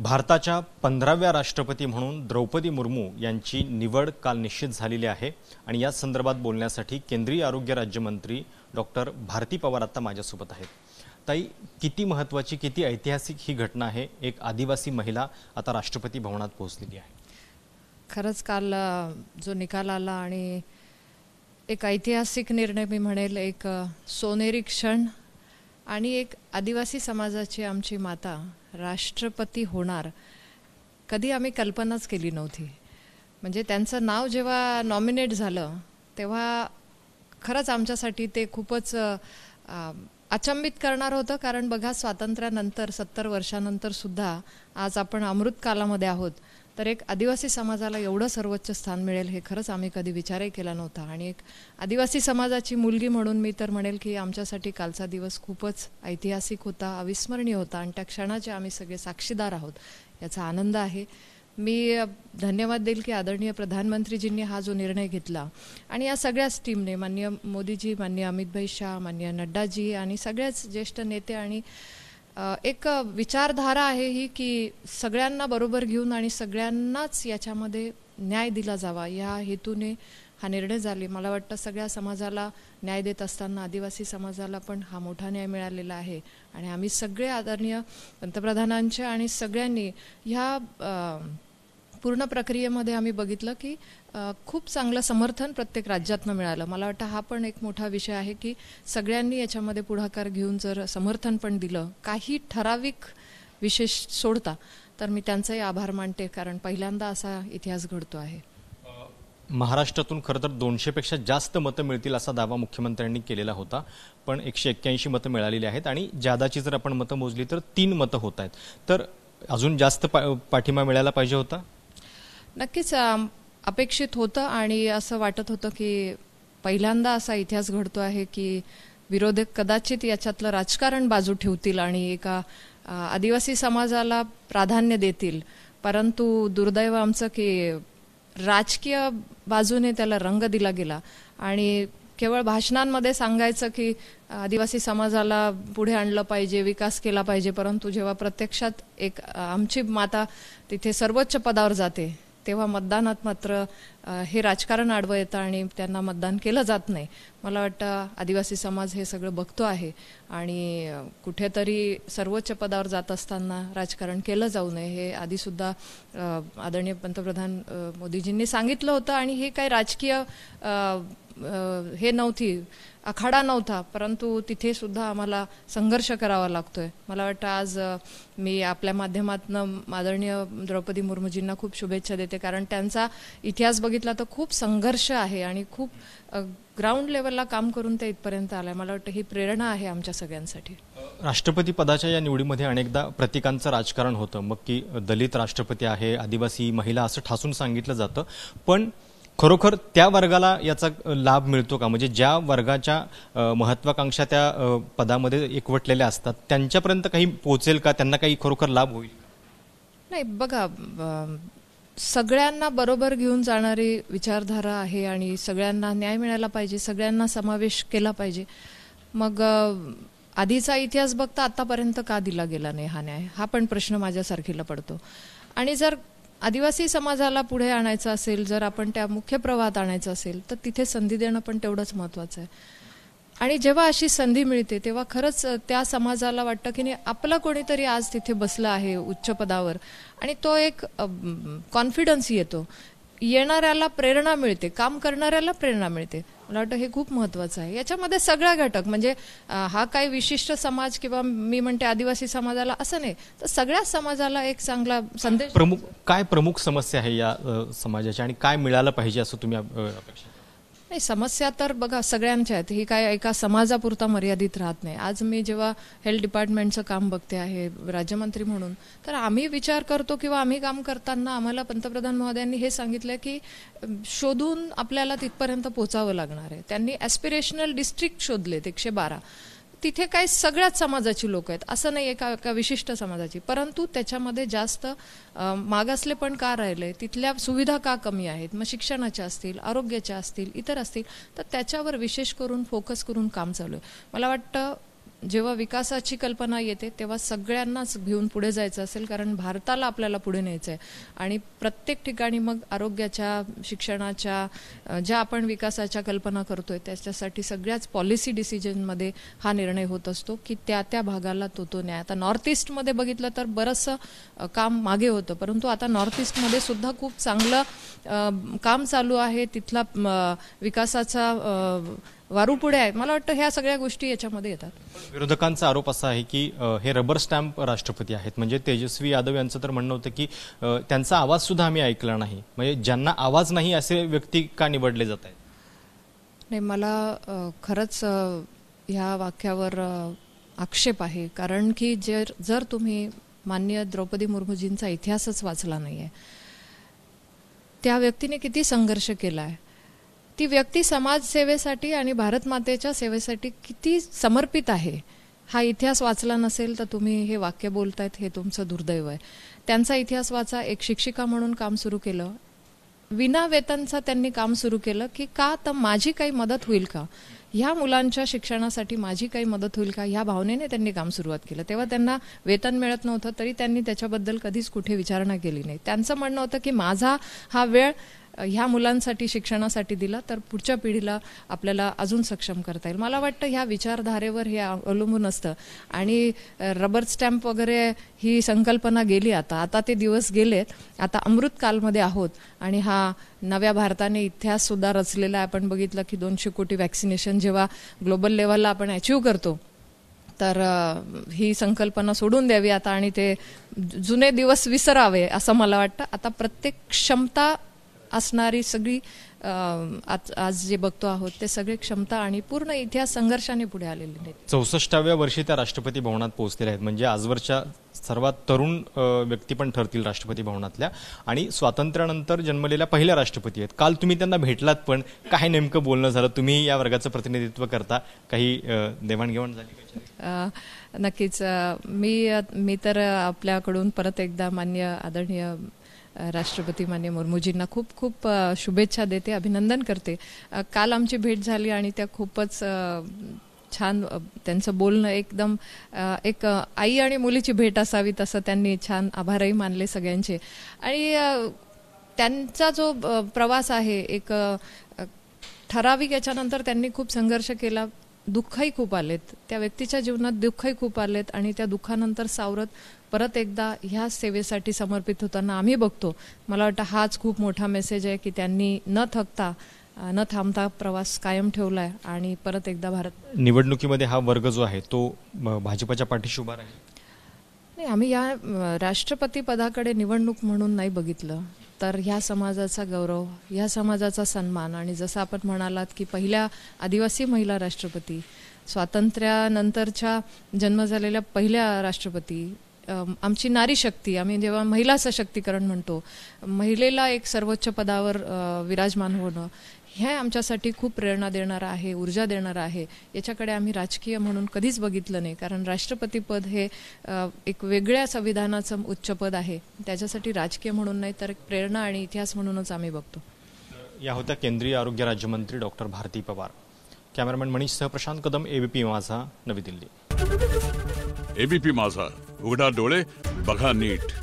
भारताच्या पंधराव्या राष्ट्रपती म्हणून द्रौपदी मुर्मू यांची निवड काल निश्चित झालेली आहे आणि या संदर्भात बोलण्यासाठी केंद्रीय आरोग्य राज्यमंत्री डॉक्टर भारती पवार आता माझ्यासोबत आहेत ताई किती महत्त्वाची किती ऐतिहासिक ही घटना आहे एक आदिवासी महिला आता राष्ट्रपती भवनात पोहोचलेली आहे खरंच काल जो निकाल आला आणि एक ऐतिहासिक निर्णय मी म्हणेल एक सोनेरी क्षण आणि एक आदिवासी समाजाची आमची माता राष्ट्रपती होणार कधी आम्ही कल्पनाच केली नव्हती म्हणजे त्यांचं नाव जेव्हा नॉमिनेट झालं तेव्हा खरंच आमच्यासाठी ते खूपच अचंबित करणार होतं कारण बघा स्वातंत्र्यानंतर सत्तर वर्षानंतर सुद्धा आज आपण अमृतकालामध्ये आहोत तर एक आदिवासी समाजाला एवढं सर्वोच्च स्थान मिळेल हे खरंच आम्ही कधी विचारही केला नव्हता आणि एक आदिवासी समाजाची मुलगी म्हणून मी तर म्हणेल की आमच्यासाठी कालचा दिवस खूपच ऐतिहासिक होता अविस्मरणीय होता आणि त्या क्षणाचे आम्ही सगळे साक्षीदार आहोत याचा आनंद आहे मी धन्यवाद देईल की आदरणीय प्रधानमंत्रीजींनी हा जो निर्णय घेतला आणि या सगळ्याच टीमने मान्य मोदीजी मान्य भाई शाह मान्य नड्डाजी आणि सगळ्याच ज्येष्ठ नेते आणि एक विचारधारा आहे ही की सगळ्यांना बरोबर घेऊन आणि सगळ्यांनाच याच्यामध्ये न्याय दिला जावा या हेतूने हा निर्णय झाले मला वाटतं सगळ्या समाजाला न्याय देत असताना आदिवासी समाजाला पण हा मोठा न्याय मिळालेला आहे आणि आम्ही सगळे आदरणीय पंतप्रधानांच्या आणि सगळ्यांनी ह्या पूर्ण प्रक्रियेमध्ये आम्ही बघितलं की खूप चांगलं समर्थन प्रत्येक राज्यातनं मिळालं मला वाटतं हा पण एक मोठा विषय आहे की सगळ्यांनी याच्यामध्ये पुढाकार घेऊन जर समर्थन पण दिलं काही ठराविक विशेष सोडता तर मी त्यांचाही आभार मानते कारण पहिल्यांदा असा इतिहास घडतो आहे महाराष्ट्रातून खरं तर दोनशेपेक्षा जास्त मतं मिळतील असा दावा मुख्यमंत्र्यांनी केलेला होता पण एकशे एक्क्याऐंशी मतं मिळालेली आहेत आणि जादाची जर आपण मतं मोजली तर तीन मतं होत आहेत तर अजून जास्त पा पाठिंबा मिळायला पाहिजे होता नक्कीच अपेक्षित होतं आणि असं वाटत होतं की पहिल्यांदा असा इतिहास घडतो आहे की विरोधक कदाचित याच्यातलं राजकारण बाजू ठेवतील आणि एका आदिवासी समाजाला प्राधान्य देतील परंतु दुर्दैव आमचं की राजकीय बाजूने त्याला रंग दिला गेला आणि केवळ भाषणांमध्ये सांगायचं की आदिवासी समाजाला पुढे आणलं पाहिजे विकास केला पाहिजे परंतु जेव्हा प्रत्यक्षात एक आमची माता तिथे सर्वोच्च पदावर जाते तेव्हा मतदानात मात्र हे राजकारण आडवं येतं आणि त्यांना मतदान केलं जात नाही मला वाटतं आदिवासी समाज हे सगळं बघतो आहे आणि कुठेतरी सर्वोच्च पदावर जात असताना राजकारण केलं जाऊ नये हे आधीसुद्धा आदरणीय पंतप्रधान मोदीजींनी सांगितलं होतं आणि हे काही राजकीय हे नव्हती आखाडा नव्हता परंतु तिथे सुद्धा आम्हाला संघर्ष करावा लागतोय मला वाटतं आज मी आपल्या माध्यमातून आदरणीय द्रौपदी मुर्मूजींना खूप शुभेच्छा देते कारण त्यांचा इतिहास बघितला तर खूप संघर्ष आहे आणि खूप ग्राउंड लेवलला काम करून ते इथपर्यंत आलंय मला वाटतं ही प्रेरणा आहे आमच्या सगळ्यांसाठी राष्ट्रपती पदाच्या या निवडीमध्ये अनेकदा प्रतिकांचं राजकारण होतं मग की दलित राष्ट्रपती आहे आदिवासी महिला असं ठासून सांगितलं जातं पण खरोखर त्या वर्गाला याचा लाभ मिळतो का म्हणजे ज्या वर्गाच्या महत्वाकांक्षा त्या पदामध्ये एकवटलेल्या असतात त्यांच्यापर्यंत काही पोहोचेल का त्यांना काही खरोखर लाभ होईल नाही बघा सगळ्यांना बरोबर घेऊन जाणारी विचारधारा आहे आणि सगळ्यांना न्याय मिळायला पाहिजे सगळ्यांना समावेश केला पाहिजे मग आधीचा इतिहास बघता आतापर्यंत का दिला गेला नाही हा न्याय हा पण प्रश्न माझ्यासारखीला पडतो आणि जर आदिवासी समाजाला पुढे आणायचं असेल जर आपण त्या मुख्य प्रवाहात आणायचं असेल तर तिथे संधी देणं पण तेवढंच महत्त्वाचं आहे आणि जेव्हा अशी संधी मिळते तेव्हा खरंच त्या समाजाला वाटतं की नाही आपलं कोणीतरी आज तिथे बसलं आहे उच्च पदावर आणि तो एक कॉन्फिडन्स येतो येणाऱ्याला प्रेरणा मिळते काम करणाऱ्याला प्रेरणा मिळते मला वाटतं हे खूप महत्वाचं आहे याच्यामध्ये सगळा घटक म्हणजे हा काही विशिष्ट समाज किंवा मी म्हणते आदिवासी समाजाला असं नाही तर सगळ्या समाजाला एक चांगला संदेश प्रमुख काय प्रमुख समस्या आहे या समाजाची आणि काय मिळालं पाहिजे असं तुम्ही अपेक्षा नाही समस्या तर बघा सगळ्यांच्या आहेत ही काय एका समाजापुरता मर्यादित राहत नाही आज मी जेव्हा हेल्थ डिपार्टमेंटचं काम बघते आहे राज्यमंत्री म्हणून तर आम्ही विचार करतो किंवा आम्ही काम करताना आम्हाला पंतप्रधान महोदयांनी हे सांगितलं की शोधून आपल्याला तिथपर्यंत पोचावं लागणार आहे त्यांनी ॲस्पिरेशनल डिस्ट्रिक्ट शोधलेत एकशे बारा तिथे काय सगळ्याच समाजाची लोक आहेत असं नाही एका एका विशिष्ट समाजाची परंतु त्याच्यामध्ये जास्त मागासले पण का राहिले तिथल्या सुविधा का कमी आहेत मग शिक्षणाच्या असतील आरोग्याच्या असतील इतर असतील तर त्याच्यावर विशेष करून फोकस करून काम चालू आहे मला वाटतं जेव्हा विकासाची कल्पना येते तेव्हा सगळ्यांनाच घेऊन पुढे जायचं असेल कारण भारताला आपल्याला पुढे न्यायचं आहे आणि प्रत्येक ठिकाणी मग आरोग्याच्या शिक्षणाच्या ज्या आपण विकासाच्या कल्पना करतोय त्याच्यासाठी सगळ्याच पॉलिसी डिसिजनमध्ये हा निर्णय होत असतो की त्या त्या भागाला तो तो न्याय आता नॉर्थ ईस्टमध्ये बघितलं तर बरंचसं काम मागे होतं परंतु आता नॉर्थ ईस्टमध्ये सुद्धा खूप चांगलं काम चालू आहे तिथला विकासाचा वारू पुढे आहेत मला वाटतं ह्या सगळ्या गोष्टी याच्यामध्ये येतात विरोधकांचा आरोप असा आहे की हे रबर स्टॅम्प राष्ट्रपती आहेत म्हणजे तेजस्वी यादव यांचं तर म्हणणं होतं की त्यांचा आवाज सुद्धा आम्ही ऐकला नाही म्हणजे ज्यांना आवाज नाही असे व्यक्ती का निवडले जात आहेत नाही मला खरंच ह्या वाक्यावर आक्षेप आहे कारण की जर जर तुम्ही मान्य द्रौपदी मुर्मूजींचा इतिहासच वाचला नाही आहे त्या व्यक्तीने किती संघर्ष केला आहे ती व्यक्ती समाजसेवेसाठी आणि भारतमातेच्या सेवेसाठी किती समर्पित आहे हा इतिहास वाचला नसेल तर तुम्ही हे वाक्य बोलतायत हे तुमचं दुर्दैव आहे त्यांचा इतिहास वाचा एक शिक्षिका म्हणून काम सुरू केलं विना वेतनचं त्यांनी काम सुरू केलं की का तर माझी काही मदत होईल का ह्या मुलांच्या शिक्षणासाठी माझी काही मदत होईल का ह्या भावनेने त्यांनी काम सुरुवात केलं तेव्हा त्यांना वेतन मिळत नव्हतं तरी त्यांनी त्याच्याबद्दल कधीच कुठे विचारणा केली नाही त्यांचं म्हणणं होतं की माझा हा वेळ ह्या मुलांसाठी शिक्षणासाठी दिला तर पुढच्या पिढीला आपल्याला अजून सक्षम करता येईल मला वाटतं ह्या विचारधारेवर हे अवलंबून असतं आणि रबर स्टॅम्प वगैरे ही संकल्पना गेली आता आता ते दिवस गेलेत आता अमृत आहोत आणि हा नव्या भारताने इतिहास सुद्धा रचलेला आहे आपण बघितलं की दोनशे कोटी वॅक्सिनेशन जेव्हा ग्लोबल लेवलला आपण अचीव करतो तर ही संकल्पना सोडून द्यावी आता आणि ते जुने दिवस विसरावे असं मला वाटतं आता प्रत्येक क्षमता असणारी सगळी आज जे बघतो आहोत ते सगळे क्षमता आणि पूर्ण इतिहास संघर्षाने पुढे आलेले आहेत चौसष्टाव्या वर्षी त्या राष्ट्रपती भवनात पोहोचलेल्या आहेत म्हणजे आजवरच्या सर्वात तरुण व्यक्ती पण ठरतील राष्ट्रपती भवनातल्या आणि स्वातंत्र्यानंतर जन्मलेल्या पहिल्या राष्ट्रपती आहेत काल तुम्ही त्यांना भेटलात पण काय नेमकं बोलणं झालं तुम्ही या वर्गाचं प्रतिनिधित्व करता काही देवाणघेवाण झाली नक्कीच मी मी तर आपल्याकडून परत एकदा मान्य आदरणीय राष्ट्रपती मान्य मुर्मूजींना खूप खूप शुभेच्छा देते अभिनंदन करते काल आमची भेट झाली आणि त्या खूपच छान त्यांचं बोलणं एकदम एक आई आणि मुलीची भेट असावी तसं त्यांनी छान आभारही मानले सगळ्यांचे आणि त्यांचा जो प्रवास आहे एक ठराविक याच्यानंतर त्यांनी खूप संघर्ष केला दुःखही खूप आलेत त्या व्यक्तीच्या जीवनात दुःखही खूप आलेत आणि त्या दुःखानंतर सावरत परत एकदा ह्या सेवेसाठी समर्पित होताना आम्ही बघतो मला वाटतं हाच खूप मोठा मेसेज आहे की त्यांनी न थकता न थांबता प्रवास कायम ठेवला आहे आणि परत एकदा भारत निवडणुकीमध्ये हा वर्ग जो आहे तो भाजपाच्या पाठीशी उभा राहील नाही आम्ही या राष्ट्रपती पदाकडे निवडणूक म्हणून नाही बघितलं तर ह्या समाजाचा गौरव ह्या समाजाचा सन्मान आणि जसं आपण म्हणालात की पहिल्या आदिवासी महिला राष्ट्रपती स्वातंत्र्यानंतरच्या जन्म झालेल्या पहिल्या राष्ट्रपती आमची नारी शक्ती आम्ही जेव्हा महिला सशक्तीकरण म्हणतो महिलेला एक सर्वोच्च पदावर विराजमान होणं हे आमच्यासाठी खूप प्रेरणा देणारं आहे ऊर्जा देणारं आहे याच्याकडे आम्ही राजकीय म्हणून कधीच बघितलं नाही कारण राष्ट्रपती पद हे एक वेगळ्या संविधानाचं उच्च पद आहे त्याच्यासाठी राजकीय म्हणून नाही तर एक प्रेरणा आणि इतिहास म्हणूनच आम्ही बघतो या होत्या केंद्रीय आरोग्य राज्यमंत्री डॉक्टर भारती पवार कॅमेरामॅन सह प्रशांत कदम एबीपी माझा नवी दिल्ली एबीपी माझा उघडा डोळे बघा नीट